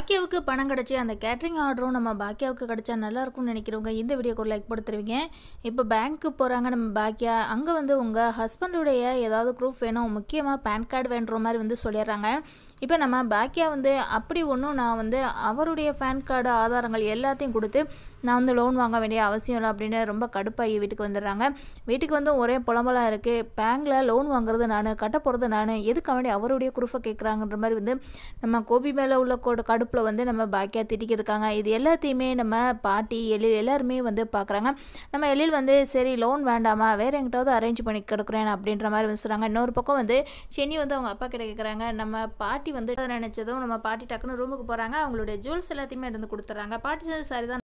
பாக்கியாவுக்கு பணம் கிடச்சி அந்த கேட்ரிங் ஆர்டரும் நம்ம பாக்கியாவுக்கு கிடச்சா நல்லா இருக்கும்னு நினைக்கிறவங்க இந்த வீடியோக்கு ஒரு லைக் போட்டுருவீங்க இப்போ பேங்க்கு போகிறாங்க நம்ம பாக்கியா அங்கே வந்து உங்கள் ஹஸ்பண்டுடைய ஏதாவது ப்ரூஃப் வேணும் முக்கியமாக பேன் கார்டு வேண்டுற மாதிரி வந்து சொல்லிடுறாங்க இப்போ நம்ம பாக்கியா வந்து அப்படி ஒன்றும் நான் வந்து அவருடைய பேன் கார்டு ஆதாரங்கள் எல்லாத்தையும் கொடுத்து நான் வந்து லோன் வாங்க வேண்டிய அவசியம் இல்லை அப்படின்னு ரொம்ப கடுப்பாகி வீட்டுக்கு வந்துடுறாங்க வீட்டுக்கு வந்து ஒரே புலம்பலாக இருக்குது பேங்கில் லோன் வாங்குறது நான் கட்ட போகிறது நான் எதுக்காக வேண்டிய அவருடைய குரூஃபை கேட்குறாங்கன்ற மாதிரி வந்து நம்ம கோபி மேலே உள்ள கடுப்பு பருப்பில் வந்து நம்ம பாக்கியாக திட்டிக்கிருக்காங்க இது எல்லாத்தையுமே நம்ம பாட்டி எழில் எல்லாருமே வந்து பார்க்குறாங்க நம்ம எழில் வந்து சரி லோன் வேண்டாமா வேறு எங்கிட்டாவது அரேஞ்ச் பண்ணி கிடக்குறேன் அப்படின்ற மாதிரி வந்து சொல்கிறாங்க இன்னொரு பக்கம் வந்து சென்னி வந்து அவங்க அப்பா கிட்ட கேட்குறாங்க நம்ம பாட்டி வந்து நினச்சதும் நம்ம பாட்டி டக்குன்னு ரூமுக்கு போகிறாங்க அவங்களுடைய ஜுவல்ஸ் எல்லாத்தையுமே எடுத்து கொடுத்துட்றாங்க பாட்டி தான்